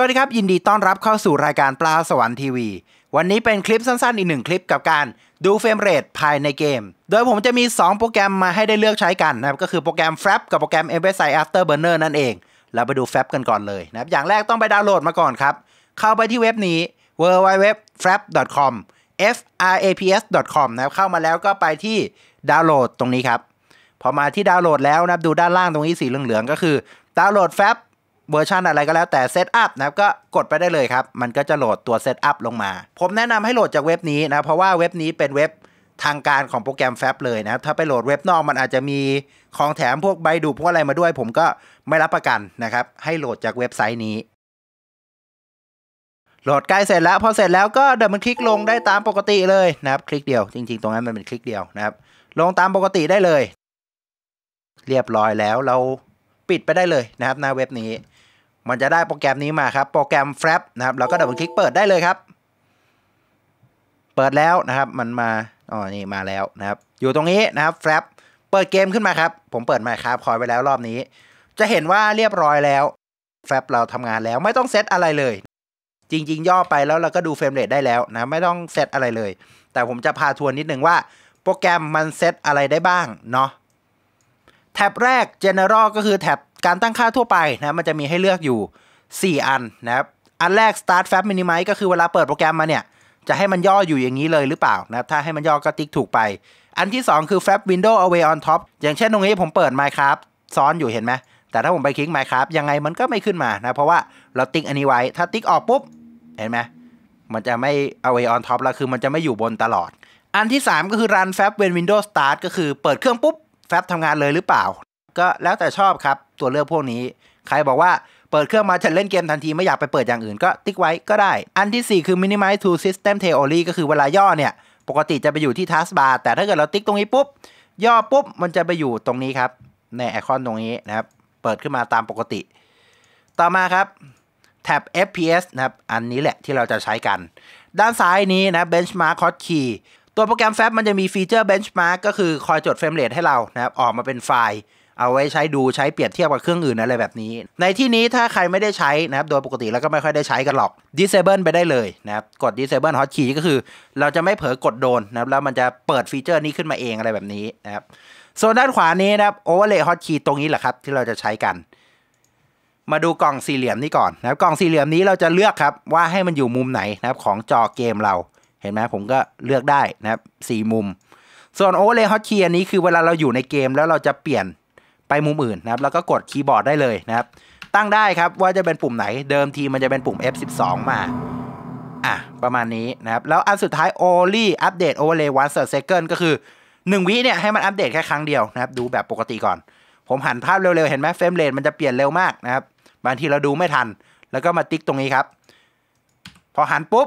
วัสดีครับยินดีต้อนรับเข้าสู่รายการปลาสวรรค์ทีวี วันนี้เป็นคลิปสั้นๆอีกหนึ่งคลิปกับการดูเฟรมเรทภายในเกม โดยผมจะมี 2 โปรแกรมมาให้ได้เลือกใช้กันนะครับก็คือโปรแกรม f r a p กับโปรแกรม MSI Afterburner นั่นเองเราไปดู f r a p กันก่อนเลยนะครับอย่างแรกต้องไปดาวน์โหลดมาก่อนครับ เข้าไปที่เว็บนี้ w w w f r a p c o m fraps com นะครับเข้ามาแล้วก็ไปที่ดาวน์โหลดตรงนี้ครับพอมาที่ดาวน์โหลดแล้วนะครับดูด้านล่างตรงนี้สีเหลืองๆก็คือ ดาวน์โหลดแฟบเวอร์ชันอะไรก็แล้วแต่เซตอัพนะครับก็กดไปได้เลยครับ มันก็จะโหลดตัวเซตอัพลงมา ผมแนะนำให้โหลดจากเว็บนี้นะเพราะว่าเว็บนี้เป็นเว็บทางการของโปรแกรมแฟบเลยนะถ้าไปโหลดเว็บนอกมันอาจจะมีของแถมพวกใบดูพวกอะไรมาด้วย ผมก็ไม่รับประกันนะครับ ให้โหลดจากเว็บไซต์นี้ โหลดใกล้เสร็จแล้วพอเสร็จแล้วก็เดี๋ยวมันคลิกลงได้ตามปกติเลยนะครับ คลิกเดียว จริงๆ ตรงนั้นมันเป็นคลิกเดียวนะครับ ลงตามปกติได้เลย เรียบร้อยแล้วเราปิดไปได้เลยนะครับ หน้าเว็บนี้มันจะได้โปรแกรมนี้มาครับโปรแกรม f r a p นะครับเราก็ดับเบิลคลิกเปิดได้เลยครับ เปิดแล้วนะครับ มันมาอ๋อนี่มาแล้วนะครับ อยู่ตรงนี้นะครับ f r a p เปิดเกมขึ้นมาครับผมเปิดมาครับคอยไปแล้วรอบนี้ จะเห็นว่าเรียบร้อยแล้วแฟลปเราทำงานแล้วไม่ต้องเซตอะไรเลย จริง ๆ ย่อไปแล้วเราก็ดูเฟรมเรทได้แล้วนะไม่ต้องเซตอะไรเลยแต่ผมจะพาทัวร์นิดนึงว่า โปรแกรมมันเซตอะไรได้บ้างเนาะแท็บแรก General ก็คือแท็บการตั้งค่าทั่วไปนะมันจะมีให้เลือกอยู่ 4 อันนะครับอันแรก start fab minimize ก็คือเวลาเปิดโปรแกรมมาเนี่ยจะให้มันย่ออยู่อย่างนี้เลยหรือเปล่านะถ้าให้มันย่อก็ติ๊กถูกไป อันที่ 2 คือ fab window away on top อย่างเช่นตรงนี้ผมเปิด Minecraft ซ้อนอยู่เห็นไหมแต่ถ้าผมไปคลิก Minecraft ยังไงมันก็ไม่ขึ้นมานะเพราะว่าเราติ๊กอันนี้ไว้ถ้าติ๊กออกปุ๊บเห็นไหมมันจะไม่ away on top แล้วคือมันจะไม่อยู่บนตลอด อันที่3ก็คือ run fab when windows t a r t ก็คือเปิดเครื่องปุ๊บแฟบทำงานเลยหรือเปล่าก็แล้วแต่ชอบครับตัวเลือกพวกนี้ ใครบอกว่าเปิดเครื่องมาจะเล่นเกมทันทีไม่อยากไปเปิดอย่างอื่นก็ติ๊กไว้ก็ได้ อันที่ 4 คือ minimize to system theory ก็คือเวลาย่อเนี่ยปกติจะไปอยู่ที่ task bar แต่ถ้าเกิดเราติ๊กตรงนี้ปุ๊บ ย่อปุ๊บมันจะไปอยู่ตรงนี้ครับ ในไอคอนตรงนี้นะครับ เปิดขึ้นมาตามปกติ ต่อมาครับแท็บ FPS นะครับอันนี้แหละที่เราจะใช้กัน ด้านซ้ายนี้นะ benchmark hotkey ตัวโปรแกรมแฟบมันจะมีฟีเจอร์ benchmark ก็คือคอยจดเฟรมเรทให้เรานะครับออกมาเป็นไฟล์เอาไว้ใช้ดูใช้เปรียบเทียบกับเครื่องอื่นอะไรแบบนี้ ในที่นี้ถ้าใครไม่ได้ใช้นะครับ โดยปกติแล้วก็ไม่ค่อยได้ใช้กันหรอก disable ไปได้เลยนะครับ กด disable hotkey ก็คือเราจะไม่เผลอกดโดนนะครับแล้วมันจะเปิดฟีเจอร์นี้ขึ้นมาเองอะไรแบบนี้นะครับ ส่วนด้านขวานี้นะครับ overlay hotkey ตรงนี้แหละครับ ที่เราจะใช้กัน มาดูกล่องสี่เหลี่ยมนี้ก่อนนะครับกล่องสี่เหลี่ยมนี้เราจะเลือกครับ ว่าให้มันอยู่มุมไหนนะครับของจอเกมเราเห็นไหมผมก็เลือกได้นะครับสี่มุม ส่วน overlay hotkey อันนี้คือเวลาเราอยู่ในเกมแล้วเราจะเปลี่ยนไปมุมอื่นนะครับแล้วก็กดคีย์บอร์ดได้เลยนะครับตั้งได้ครับว่าจะเป็นปุ่มไหนเดิมทีมันจะเป็นปุ่ม F12 มา อ่ะ ประมาณนี้นะครับ แล้วอันสุดท้าย only update overlay once a second ก็คือ1วิเนี่ยให้มันอัปเดตแค่ครั้งเดียวนะครับดูแบบปกติก่อน ผมหันภาพเร็วๆ เห็นไหมเฟรมเรทมันจะเปลี่ยนเร็วมากนะครับบางทีเราดูไม่ทัน แล้วก็มาติ๊กตรงนี้ครับ พอหันปุ๊บ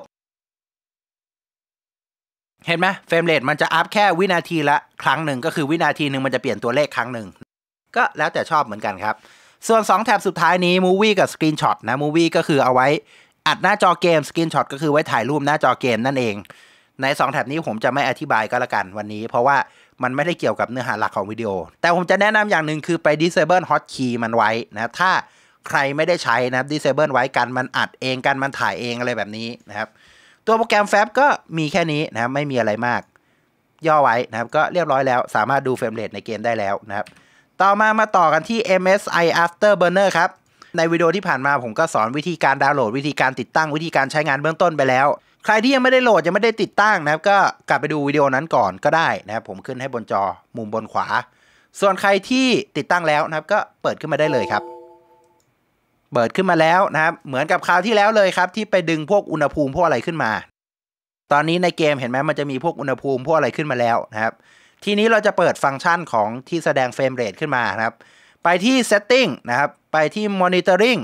เห็นไหมเฟรมเรทมันจะอัพแค่วินาทีละครั้งหนึ่งก็คือวินาทีหนึ่งมันจะเปลี่ยนตัวเลขครั้งหนึ่งก็แล้วแต่ชอบเหมือนกันครับ ส่วน 2แถบสุดท้ายนี้ Movie กับ Screenshot นะ Movie ก็คือเอาไว้อัดหน้าจอเกม Screenshot ก็คือไว้ถ่ายรูปหน้าจอเกมนั่นเอง ใน 2แถบนี้ผมจะไม่อธิบายก็แล้วกันวันนี้ เพราะว่ามันไม่ได้เกี่ยวกับเนื้อหาหลักของวิดีโอ แต่ผมจะแนะนำอย่างหนึ่งคือไป Disable Hotkey มันไว้นะถ้าใครไม่ได้ใช้นะครับ Disable ไว้กันมันอัดเองกันมันถ่ายเองอะไรแบบนี้นะครับ ตัวโปรแกรมแฟบก็มีแค่นี้นะครับไม่มีอะไรมาก ย่อไว้นะครับก็เรียบร้อยแล้วสามารถดูเฟรมเรทในเกมได้แล้วนะครับต่อมามาต่อกันที่ MSI Afterburner ครับ ในวิดีโอที่ผ่านมาผมก็สอนวิธีการดาวน์โหลดวิธีการติดตั้งวิธีการใช้งานเบื้องต้นไปแล้ว ใครที่ยังไม่ได้โหลดยังไม่ได้ติดตั้งนะครับ ก็กลับไปดูวิดีโอนั้นก่อนก็ได้นะครับผมขึ้นให้บนจอ มุมบนขวา ส่วนใครที่ติดตั้งแล้วนะครับ ก็เปิดขึ้นมาได้เลยครับ เปิดขึ้นมาแล้วนะครับ เหมือนกับคราวที่แล้วเลยครับที่ไปดึงพวกอุณหภูมิพวกอะไรขึ้นมา ตอนนี้ในเกมเห็นไหมมันจะมีพวกอุณหภูมิพวกอะไรขึ้นมาแล้วนะครับทีนี้เราจะเปิดฟังก์ชันของที่แสดงเฟรมเรทขึ้นมานะครับ ไปที่ setting นะครับไปที่ monitoring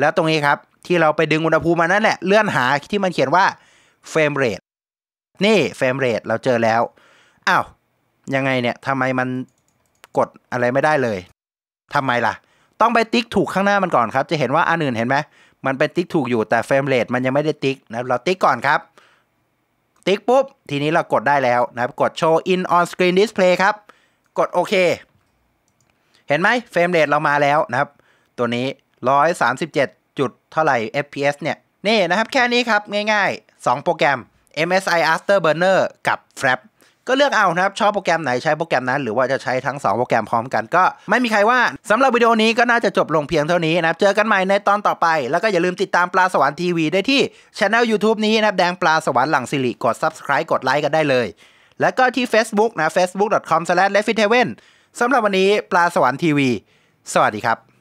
แล้วตรงนี้ครับ ที่เราไปดึงอุณหภูมิมานั่นแหละเลื่อนหาที่มันเขียนว่าเฟรมเรทนี่เฟรมเรทเราเจอแล้วอ้าวยังไงเนี่ยทำไมมันกดอะไรไม่ได้เลยทำไมล่ะ ต้องไปติ๊กถูกข้างหน้ามันก่อนครับ จะเห็นว่าอันอื่นเห็นไหม มันเป็นติ๊กถูกอยู่ แต่เฟรมเรทมันยังไม่ได้ติ๊กนะเราติ๊กก่อนครับติ๊กปุ๊บ ทีนี้เรากดได้แล้วนะครับ กด show in on screen display ครับ กดโอเค เห็นไหมเฟรมเรทเรามาแล้วนะครับ ตัวนี้ 137 จุดเท่าไหร่ fps เนี่ย นี่นะครับแค่นี้ครับ ง่ายๆ 2 โปรแกรม MSI Afterburner กับ Frap ก็เลือกเอานะครับ ชอบโปรแกรมไหนใช้โปรแกรมนั้นหรือว่าจะใช้ทั้ง 2 โปรแกรมพร้อมกันก็ไม่มีใครว่า สำหรับวิดีโอนี้ก็น่าจะจบลงเพียงเท่านี้นะครับเจอกันใหม่ในตอนต่อไป แล้วก็อย่าลืมติดตามปลาสวรรค์ทีวีได้ที่ช anel YouTube นี้นะครับแดงปลาสวรรค์หลังสิริกด subscribe กดไลค์กันได้เลย แล้วก็ที่ Facebook นะ facebook.com/lefithaven สำหรับวันนี้ปลาสวรรค์ทีวีสวัสดีครับ